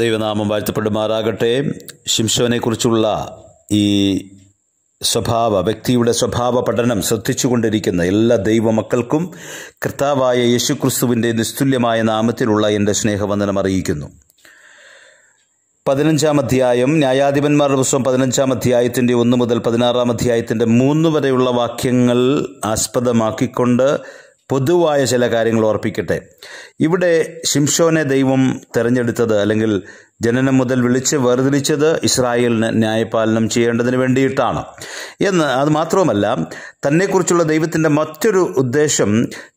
ദൈവനാമം വാഴ്ത്തപ്പെടുമാറാകട്ടെ ശിംശോനെക്കുറിച്ചുള്ള ഈ സ്വഭാവ വ്യക്തിയുടെ സ്വഭാവ പഠനം ശ്രദ്ധിച്ചുകൊണ്ടിരിക്കുന്ന എല്ലാ ദൈവമക്കൾക്കും കർത്താവായ യേശുക്രിസ്തുവിൻ്റെ നിസ്തുല്യമായ നാമത്തിലുള്ള എൻ്റെ സ്നേഹവന്ദനം അറിയിക്കുന്നു പതിനഞ്ചാം അധ്യായം ന്യായാധിപന്മാരുടെ പുസ്തകം പതിനഞ്ചാം അധ്യായത്തിൻ്റെ ഒന്ന് മുതൽ പതിനാറാം അധ്യായത്തിൻ്റെ മൂന്ന് വരെയുള്ള വാക്യങ്ങൾ ആസ്പദമാക്കിക്കൊണ്ട് പൊതുവായ ചില കാര്യങ്ങൾ ഓർപ്പിക്കട്ടെ ഇവിടെ ശിംഷോനെ ദൈവം തിരഞ്ഞെടുത്തത് അല്ലെങ്കിൽ ജനനം മുതൽ വിളിച്ച് വേർതിരിച്ചത് ഇസ്രായേലിന് ന്യായപാലനം ചെയ്യേണ്ടതിന് വേണ്ടിയിട്ടാണ് എന്ന് അത് മാത്രവുമല്ല തന്നെക്കുറിച്ചുള്ള ദൈവത്തിൻ്റെ മറ്റൊരു ഉദ്ദേശം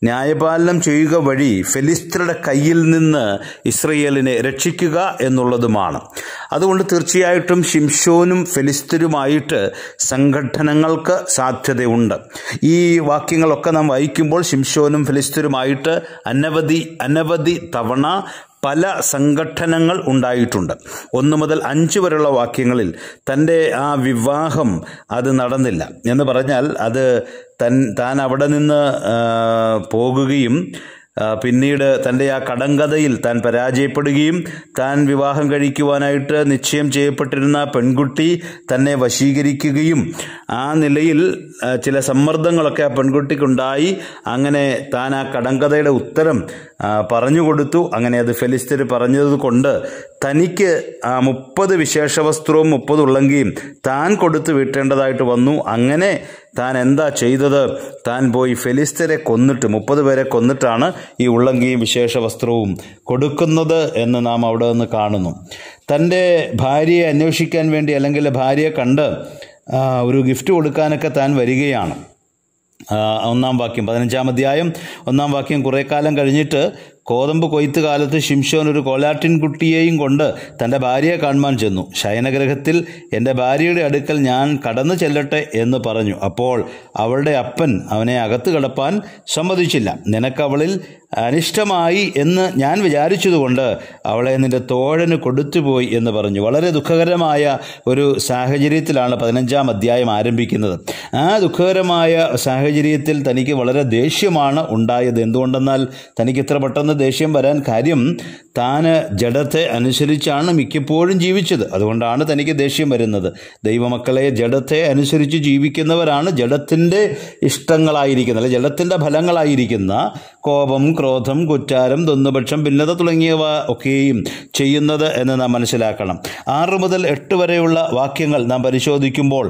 ന്യായപാലനം ചെയ്യുക വഴി ഫെലിസ്തരുടെ കയ്യിൽ നിന്ന് ഇസ്രയേലിനെ രക്ഷിക്കുക എന്നുള്ളതുമാണ് അതുകൊണ്ട് തീർച്ചയായിട്ടും ഷിംഷോനും ഫെലിസ്തരുമായിട്ട് സംഘടനങ്ങൾക്ക് സാധ്യതയുണ്ട് ഈ വാക്യങ്ങളൊക്കെ നാം വായിക്കുമ്പോൾ ഷിംഷോനും ഫെലിസ്തരുമായിട്ട് അനവധി അനവധി തവണ പല സംഘടനകൾ ഉണ്ടായിട്ടുണ്ട് ഒന്നു മുതൽ അഞ്ച് വരെയുള്ള വാക്യങ്ങളിൽ തൻ്റെ ആ വിവാഹം അത് നടന്നില്ല എന്ന് പറഞ്ഞാൽ അത് തൻ താൻ അവിടെ നിന്ന് പോകുകയും പിന്നീട് തൻ്റെ ആ കടങ്കഥയിൽ താൻ പരാജയപ്പെടുകയും താൻ വിവാഹം കഴിക്കുവാനായിട്ട് നിശ്ചയം ചെയ്യപ്പെട്ടിരുന്ന പെൺകുട്ടി തന്നെ വശീകരിക്കുകയും ആ നിലയിൽ ചില സമ്മർദ്ദങ്ങളൊക്കെ ആ പെൺകുട്ടിക്കുണ്ടായി അങ്ങനെ താൻ ആ കടങ്കഥയുടെ ഉത്തരം പറഞ്ഞു കൊടുത്തു അങ്ങനെ അത് ഫെലിസ്തർ പറഞ്ഞത് കൊണ്ട് തനിക്ക് മുപ്പത് വിശേഷവസ്ത്രവും മുപ്പത് ഉള്ളെങ്കിയും താൻ കൊടുത്തു വിട്ടേണ്ടതായിട്ട് വന്നു അങ്ങനെ താൻ എന്താ ചെയ്തത് താൻ പോയി ഫെലിസ്തരെ കൊന്നിട്ട് മുപ്പത് പേരെ കൊന്നിട്ടാണ് ഈ ഉള്ളങ്കിയും വിശേഷ വസ്ത്രവും കൊടുക്കുന്നത് എന്ന് നാം അവിടെ നിന്ന് കാണുന്നു തൻ്റെ ഭാര്യയെ അന്വേഷിക്കാൻ വേണ്ടി അല്ലെങ്കിൽ ഭാര്യയെ കണ്ട് ഒരു ഗിഫ്റ്റ് കൊടുക്കാനൊക്കെ താൻ വരികയാണ് ഒന്നാം വാക്യം പതിനഞ്ചാം അധ്യായം ഒന്നാം വാക്യം കുറേ കാലം കഴിഞ്ഞിട്ട് കോതമ്പ് കൊയ്ത്ത് കാലത്ത് ഷിംഷോൻ ഒരു കുട്ടിയെയും കൊണ്ട് തൻ്റെ ഭാര്യയെ കാണുവാൻ ചെന്നു ശയനഗ്രഹത്തിൽ എൻ്റെ ഭാര്യയുടെ അടുക്കൽ ഞാൻ കടന്നു ചെല്ലട്ടെ എന്ന് പറഞ്ഞു അപ്പോൾ അവളുടെ അപ്പൻ അവനെ അകത്ത് കിടപ്പാൻ സമ്മതിച്ചില്ല നിനക്കവളിൽ അനിഷ്ടമായി എന്ന് ഞാൻ വിചാരിച്ചതുകൊണ്ട് അവളെ നിൻ്റെ തോഴന് കൊടുത്തുപോയി എന്ന് പറഞ്ഞു വളരെ ദുഃഖകരമായ ഒരു സാഹചര്യത്തിലാണ് പതിനഞ്ചാം അധ്യായം ആരംഭിക്കുന്നത് ആ ദുഃഖകരമായ സാഹചര്യത്തിൽ തനിക്ക് വളരെ ദേഷ്യമാണ് ഉണ്ടായത് എന്തുകൊണ്ടെന്നാൽ തനിക്ക് ഇത്ര പെട്ടെന്ന് ദേഷ്യം വരാൻ കാര്യം താൻ ജഡത്തെ അനുസരിച്ചാണ് മിക്കപ്പോഴും ജീവിച്ചത് അതുകൊണ്ടാണ് തനിക്ക് ദേഷ്യം വരുന്നത് ദൈവമക്കളെ ജഡത്തെ അനുസരിച്ച് ജീവിക്കുന്നവരാണ് ജഡത്തിൻ്റെ ഇഷ്ടങ്ങളായിരിക്കുന്ന അല്ലെ ജഡത്തിൻ്റെ ഫലങ്ങളായിരിക്കുന്ന കോപം ക്രോധം കുറ്റാരം തൊന്നുപക്ഷം ഭിന്നത തുടങ്ങിയവ ഒക്കെയും ചെയ്യുന്നത് എന്ന് നാം മനസ്സിലാക്കണം ആറ് മുതൽ എട്ട് വരെയുള്ള വാക്യങ്ങൾ നാം പരിശോധിക്കുമ്പോൾ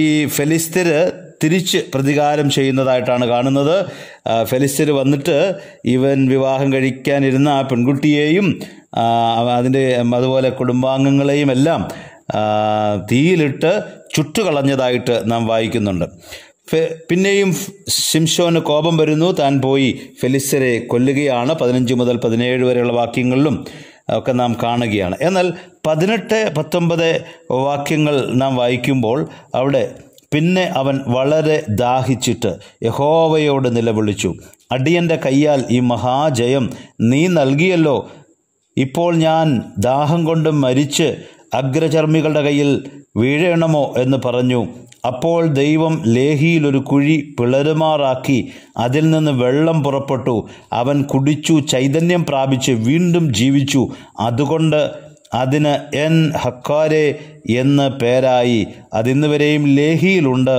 ഈ ഫെലിസ്തര് തിരിച്ച് പ്രതികാരം ചെയ്യുന്നതായിട്ടാണ് കാണുന്നത് ഫെലിസ്തർ വന്നിട്ട് ഇവൻ വിവാഹം കഴിക്കാനിരുന്ന ആ പെൺകുട്ടിയെയും അതിൻ്റെ അതുപോലെ കുടുംബാംഗങ്ങളെയും എല്ലാം തീയിലിട്ട് ചുട്ടുകളഞ്ഞതായിട്ട് നാം വായിക്കുന്നുണ്ട് പിന്നെയും ശിംഷോന് കോപം വരുന്നു താൻ പോയി ഫെലിസ്തരെ കൊല്ലുകയാണ് പതിനഞ്ച് മുതൽ പതിനേഴ് വരെയുള്ള വാക്യങ്ങളിലും ഒക്കെ നാം കാണുകയാണ് എന്നാൽ പതിനെട്ട് പത്തൊമ്പത് വാക്യങ്ങൾ നാം വായിക്കുമ്പോൾ അവിടെ പിന്നെ അവൻ വളരെ ദാഹിച്ചിട്ട് യഹോവയോട് നിലവിളിച്ചു അടിയൻ്റെ കയ്യാൽ ഈ മഹാജയം നീ നൽകിയല്ലോ ഇപ്പോൾ ഞാൻ ദാഹം കൊണ്ട് മരിച്ച് അഗ്രചർമ്മികളുടെ കയ്യിൽ വീഴണമോ എന്ന് പറഞ്ഞു അപ്പോൾ ദൈവം ലേഹിയിലൊരു ഒരു കുഴി പിളരുമാറാക്കി അതിൽ നിന്ന് വെള്ളം പുറപ്പെട്ടു അവൻ കുടിച്ചു ചൈതന്യം പ്രാപിച്ച് വീണ്ടും ജീവിച്ചു അതുകൊണ്ട് അതിന് എൻ ഹക്കാരെ എന്ന പേരായി അതിന്നുവരെയും ലേഹിയിലുണ്ട്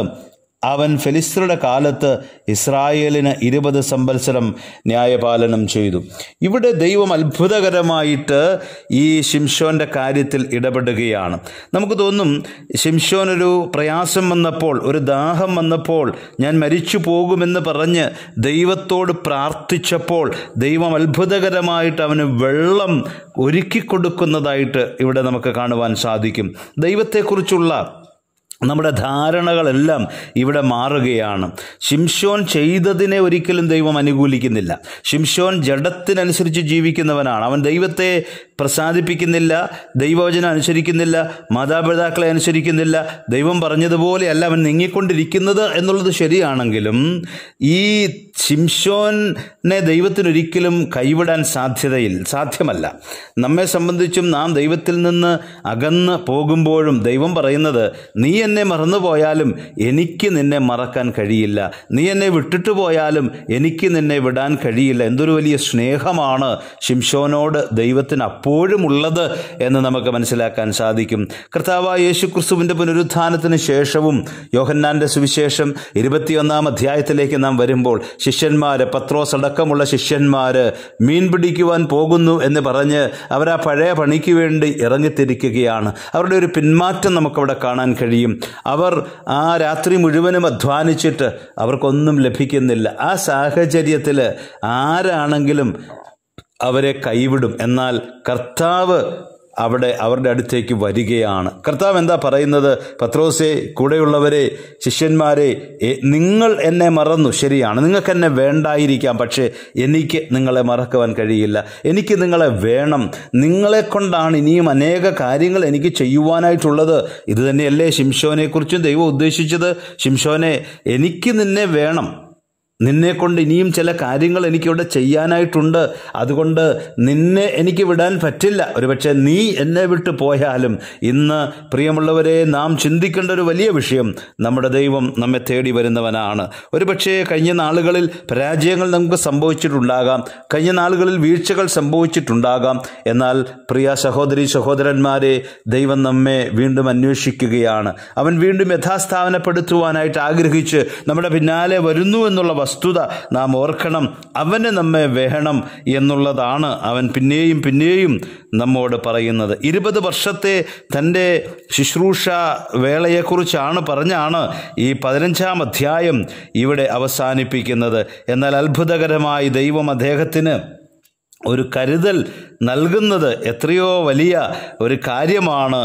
അവൻ ഫിലിസ്തരുടെ കാലത്ത് ഇസ്രായേലിന് ഇരുപത് സംവത്സരം ന്യായപാലനം ചെയ്തു ഇവിടെ ദൈവം അത്ഭുതകരമായിട്ട് ഈ ശിംഷോൻ്റെ കാര്യത്തിൽ ഇടപെടുകയാണ് നമുക്ക് തോന്നും ശിംഷോനൊരു പ്രയാസം വന്നപ്പോൾ ഒരു ദാഹം വന്നപ്പോൾ ഞാൻ മരിച്ചു പോകുമെന്ന് പറഞ്ഞ് ദൈവത്തോട് പ്രാർത്ഥിച്ചപ്പോൾ ദൈവം അത്ഭുതകരമായിട്ട് അവന് വെള്ളം ഒരുക്കി കൊടുക്കുന്നതായിട്ട് ഇവിടെ നമുക്ക് കാണുവാൻ സാധിക്കും ദൈവത്തെക്കുറിച്ചുള്ള നമ്മുടെ ധാരണകളെല്ലാം ഇവിടെ മാറുകയാണ് ശിംഷോൻ ചെയ്തതിനെ ഒരിക്കലും ദൈവം അനുകൂലിക്കുന്നില്ല ശിംഷോൻ ജഡത്തിനനുസരിച്ച് ജീവിക്കുന്നവനാണ് അവൻ ദൈവത്തെ പ്രസാദിപ്പിക്കുന്നില്ല ദൈവവചനം അനുസരിക്കുന്നില്ല മാതാപിതാക്കളെ അനുസരിക്കുന്നില്ല ദൈവം പറഞ്ഞതുപോലെ അല്ല അവൻ നീങ്ങിക്കൊണ്ടിരിക്കുന്നത് എന്നുള്ളത് ശരിയാണെങ്കിലും ഈ ശിംഷോനെ ദൈവത്തിനൊരിക്കലും കൈവിടാൻ സാധ്യതയിൽ സാധ്യമല്ല നമ്മെ സംബന്ധിച്ചും നാം ദൈവത്തിൽ നിന്ന് അകന്ന് പോകുമ്പോഴും ദൈവം പറയുന്നത് നീ എന്നെ മറന്നുപോയാലും എനിക്ക് നിന്നെ മറക്കാൻ കഴിയില്ല നീ എന്നെ വിട്ടിട്ട് പോയാലും എനിക്ക് നിന്നെ വിടാൻ കഴിയില്ല എന്തൊരു വലിയ സ്നേഹമാണ് ശിംഷോനോട് ദൈവത്തിന് ഇപ്പോഴും ഉള്ളത് എന്ന് നമുക്ക് മനസ്സിലാക്കാൻ സാധിക്കും കർത്താവ് യേശു ക്രിസ്തുവിൻ്റെ പുനരുത്ഥാനത്തിന് ശേഷവും യോഹന്നാൻ്റെ സുവിശേഷം ഇരുപത്തിയൊന്നാം അധ്യായത്തിലേക്ക് നാം വരുമ്പോൾ ശിഷ്യന്മാർ പത്രോസ് അടക്കമുള്ള ശിഷ്യന്മാർ മീൻ പിടിക്കുവാൻ പോകുന്നു എന്ന് പറഞ്ഞ് അവർ ആ പഴയ പണിക്ക് വേണ്ടി ഇറങ്ങിത്തിരിക്കുകയാണ് അവരുടെ ഒരു പിന്മാറ്റം നമുക്കവിടെ കാണാൻ കഴിയും അവർ ആ രാത്രി മുഴുവനും അധ്വാനിച്ചിട്ട് അവർക്കൊന്നും ലഭിക്കുന്നില്ല ആ സാഹചര്യത്തിൽ ആരാണെങ്കിലും അവരെ കൈവിടും എന്നാൽ കർത്താവ് അവിടെ അവരുടെ അടുത്തേക്ക് വരികയാണ് കർത്താവ് എന്താ പറയുന്നത് പത്രോസെ കൂടെയുള്ളവരെ ശിഷ്യന്മാരെ നിങ്ങൾ എന്നെ മറന്നു ശരിയാണ് നിങ്ങൾക്ക് എന്നെ വേണ്ടായിരിക്കാം പക്ഷേ എനിക്ക് നിങ്ങളെ മറക്കുവാൻ കഴിയില്ല എനിക്ക് നിങ്ങളെ വേണം നിങ്ങളെ കൊണ്ടാണ് ഇനിയും അനേക കാര്യങ്ങൾ എനിക്ക് ചെയ്യുവാനായിട്ടുള്ളത് ഇത് തന്നെയല്ലേ ശിംഷോനെക്കുറിച്ചും ദൈവം ഉദ്ദേശിച്ചത് ശിംഷോനെ എനിക്ക് നിന്നെ വേണം നിന്നെക്കൊണ്ട് ഇനിയും ചില കാര്യങ്ങൾ എനിക്കിവിടെ ചെയ്യാനായിട്ടുണ്ട് അതുകൊണ്ട് നിന്നെ എനിക്ക് വിടാൻ പറ്റില്ല ഒരുപക്ഷെ നീ എന്നെ വിട്ടു പോയാലും ഇന്ന് പ്രിയമുള്ളവരെ നാം ചിന്തിക്കേണ്ട ഒരു വലിയ വിഷയം നമ്മുടെ ദൈവം നമ്മെ തേടി വരുന്നവനാണ് ഒരുപക്ഷെ കഴിഞ്ഞ നാളുകളിൽ പരാജയങ്ങൾ നമുക്ക് സംഭവിച്ചിട്ടുണ്ടാകാം കഴിഞ്ഞ നാളുകളിൽ വീഴ്ചകൾ സംഭവിച്ചിട്ടുണ്ടാകാം എന്നാൽ പ്രിയ സഹോദരി സഹോദരന്മാരെ ദൈവം നമ്മെ വീണ്ടും അന്വേഷിക്കുകയാണ് അവൻ വീണ്ടും യഥാസ്ഥാപനപ്പെടുത്തുവാനായിട്ട് ആഗ്രഹിച്ച് നമ്മുടെ പിന്നാലെ വരുന്നു എന്നുള്ള വസ്തുത നാം ഓർക്കണം അവന് നമ്മെ വേണം എന്നുള്ളതാണ് അവൻ പിന്നെയും പിന്നെയും നമ്മോട് പറയുന്നത് ഇരുപത് വർഷത്തെ തൻ്റെ ശുശ്രൂഷ വേളയെക്കുറിച്ചാണ് പറഞ്ഞാണ് ഈ പതിനഞ്ചാം അധ്യായം ഇവിടെ അവസാനിപ്പിക്കുന്നത് എന്നാൽ അത്ഭുതകരമായി ദൈവം അദ്ദേഹത്തിന് ഒരു കരുതൽ നൽകുന്നത് എത്രയോ വലിയ ഒരു കാര്യമാണ്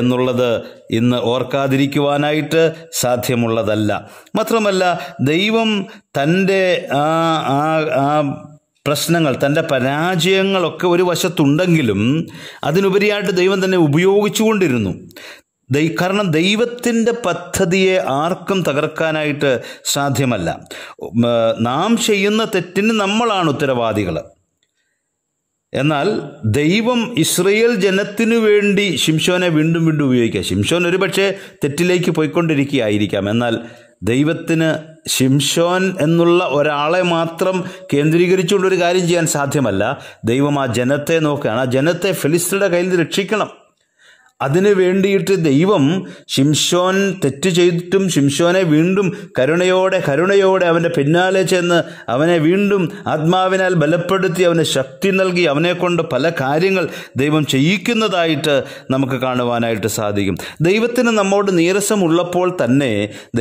എന്നുള്ളത് ഇന്ന് ഓർക്കാതിരിക്കുവാനായിട്ട് സാധ്യമുള്ളതല്ല മാത്രമല്ല ദൈവം തൻ്റെ ആ ആ പ്രശ്നങ്ങൾ തൻ്റെ പരാജയങ്ങളൊക്കെ ഒരു വശത്തുണ്ടെങ്കിലും അതിനുപരിയായിട്ട് ദൈവം തന്നെ ഉപയോഗിച്ചുകൊണ്ടിരുന്നു ദൈ കാരണം ദൈവത്തിൻ്റെ പദ്ധതിയെ ആർക്കും തകർക്കാനായിട്ട് സാധ്യമല്ല നാം ചെയ്യുന്ന തെറ്റിന് നമ്മളാണ് ഉത്തരവാദികൾ എന്നാൽ ദൈവം ഇസ്രയേൽ ജനത്തിനു വേണ്ടി ശിംഷോനെ വീണ്ടും വീണ്ടും ഉപയോഗിക്കുക ശിംഷോൻ ഒരുപക്ഷെ തെറ്റിലേക്ക് പോയിക്കൊണ്ടിരിക്കുകയായിരിക്കാം എന്നാൽ ദൈവത്തിന് ശിംഷോൻ എന്നുള്ള ഒരാളെ മാത്രം കേന്ദ്രീകരിച്ചുകൊണ്ട് ഒരു കാര്യം ചെയ്യാൻ സാധ്യമല്ല ദൈവം ആ ജനത്തെ നോക്കുകയാണ് ആ ജനത്തെ ഫിലിസ്റ്റിയുടെ കയ്യിൽ നിന്ന് രക്ഷിക്കണം അതിനു വേണ്ടിയിട്ട് ദൈവം ശിംഷോൻ തെറ്റ് ചെയ്തിട്ടും ശിംഷോനെ വീണ്ടും കരുണയോടെ കരുണയോടെ അവൻ്റെ പിന്നാലെ ചെന്ന് അവനെ വീണ്ടും ആത്മാവിനാൽ ബലപ്പെടുത്തി അവന് ശക്തി നൽകി അവനെക്കൊണ്ട് പല കാര്യങ്ങൾ ദൈവം ചെയ്യിക്കുന്നതായിട്ട് നമുക്ക് കാണുവാനായിട്ട് സാധിക്കും ദൈവത്തിന് നമ്മോട് നീരസമുള്ളപ്പോൾ തന്നെ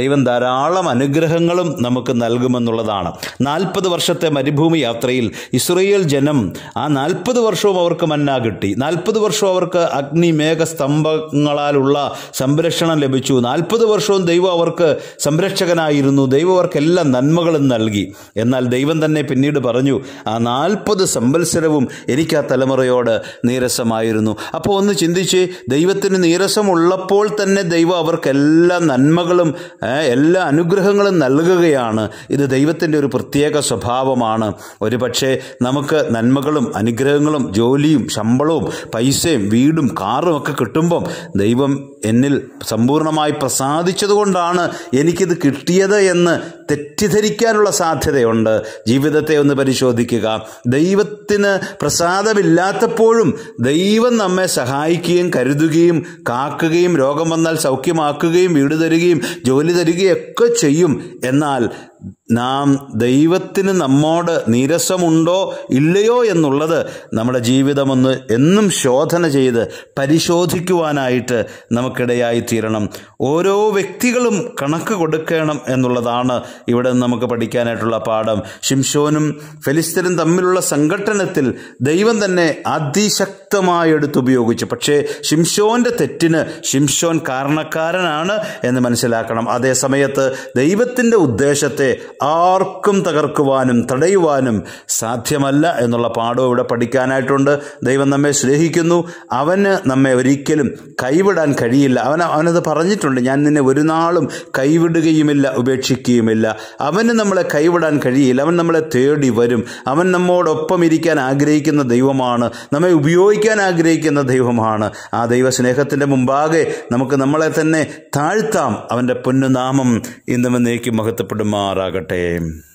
ദൈവം ധാരാളം അനുഗ്രഹങ്ങളും നമുക്ക് നൽകുമെന്നുള്ളതാണ് നാൽപ്പത് വർഷത്തെ മരുഭൂമി യാത്രയിൽ ഇസ്രയേൽ ജനം ആ നാൽപ്പത് വർഷവും അവർക്ക് മന്നാ കിട്ടി നാൽപ്പത് വർഷവും അവർക്ക് അഗ്നി മേഘസ്തം സ്തംഭങ്ങളാലുള്ള സംരക്ഷണം ലഭിച്ചു നാൽപ്പത് വർഷവും ദൈവം അവർക്ക് സംരക്ഷകനായിരുന്നു ദൈവം എല്ലാ നന്മകളും നൽകി എന്നാൽ ദൈവം തന്നെ പിന്നീട് പറഞ്ഞു ആ നാൽപ്പത് സംവത്സരവും എനിക്ക് ആ തലമുറയോട് നീരസമായിരുന്നു അപ്പോൾ ഒന്ന് ചിന്തിച്ച് ദൈവത്തിന് നീരസമുള്ളപ്പോൾ തന്നെ ദൈവം അവർക്ക് എല്ലാ നന്മകളും എല്ലാ അനുഗ്രഹങ്ങളും നൽകുകയാണ് ഇത് ദൈവത്തിൻ്റെ ഒരു പ്രത്യേക സ്വഭാവമാണ് ഒരു പക്ഷേ നമുക്ക് നന്മകളും അനുഗ്രഹങ്ങളും ജോലിയും ശമ്പളവും പൈസയും വീടും കാറും ഒക്കെ കിട്ടും കിട്ടുമ്പം ദൈവം എന്നിൽ സമ്പൂർണ്ണമായി പ്രസാദിച്ചതുകൊണ്ടാണ് എനിക്കിത് കിട്ടിയത് എന്ന് തെറ്റിദ്ധരിക്കാനുള്ള സാധ്യതയുണ്ട് ജീവിതത്തെ ഒന്ന് പരിശോധിക്കുക ദൈവത്തിന് പ്രസാദമില്ലാത്തപ്പോഴും ദൈവം നമ്മെ സഹായിക്കുകയും കരുതുകയും കാക്കുകയും രോഗം വന്നാൽ സൗഖ്യമാക്കുകയും വീട് തരികയും ജോലി തരികയും ഒക്കെ ചെയ്യും എന്നാൽ നാം ദൈവത്തിന് നമ്മോട് നീരസമുണ്ടോ ഇല്ലയോ എന്നുള്ളത് നമ്മുടെ ജീവിതമൊന്ന് എന്നും ശോധന ചെയ്ത് പരിശോധിക്കുവാനായിട്ട് നമുക്കിടയായി തീരണം ഓരോ വ്യക്തികളും കണക്ക് കൊടുക്കണം എന്നുള്ളതാണ് ഇവിടെ നമുക്ക് പഠിക്കാനായിട്ടുള്ള പാഠം ഷിംഷോനും ഫെലിസ്തരും തമ്മിലുള്ള സംഘട്ടനത്തിൽ ദൈവം തന്നെ അതിശക്തമായി എടുത്തുപയോഗിച്ചു പക്ഷേ ശിംഷോൻ്റെ തെറ്റിന് ഷിംഷോൻ കാരണക്കാരനാണ് എന്ന് മനസ്സിലാക്കണം അതേ സമയത്ത് ദൈവത്തിൻ്റെ ഉദ്ദേശത്തെ ആർക്കും തകർക്കുവാനും തടയുവാനും സാധ്യമല്ല എന്നുള്ള പാഠവും ഇവിടെ പഠിക്കാനായിട്ടുണ്ട് ദൈവം നമ്മെ സ്നേഹിക്കുന്നു അവന് നമ്മെ ഒരിക്കലും കൈവിടാൻ കഴിയില്ല അവൻ അവനത് പറഞ്ഞിട്ടുണ്ട് ഞാൻ നിന്നെ ഒരു നാളും കൈവിടുകയുമില്ല ഉപേക്ഷിക്കുകയുമില്ല അവന് നമ്മളെ കൈവിടാൻ കഴിയില്ല അവൻ നമ്മളെ തേടി വരും അവൻ നമ്മോടൊപ്പം ഇരിക്കാൻ ആഗ്രഹിക്കുന്ന ദൈവമാണ് നമ്മെ ഉപയോഗിക്കാൻ ആഗ്രഹിക്കുന്ന ദൈവമാണ് ആ ദൈവസ്നേഹത്തിൻ്റെ മുമ്പാകെ നമുക്ക് നമ്മളെ തന്നെ താഴ്ത്താം അവൻ്റെ പൊന്നുനാമം ഇന്നും നീക്കി മഹത്വപ്പെടുമാറാകട്ടെ but um,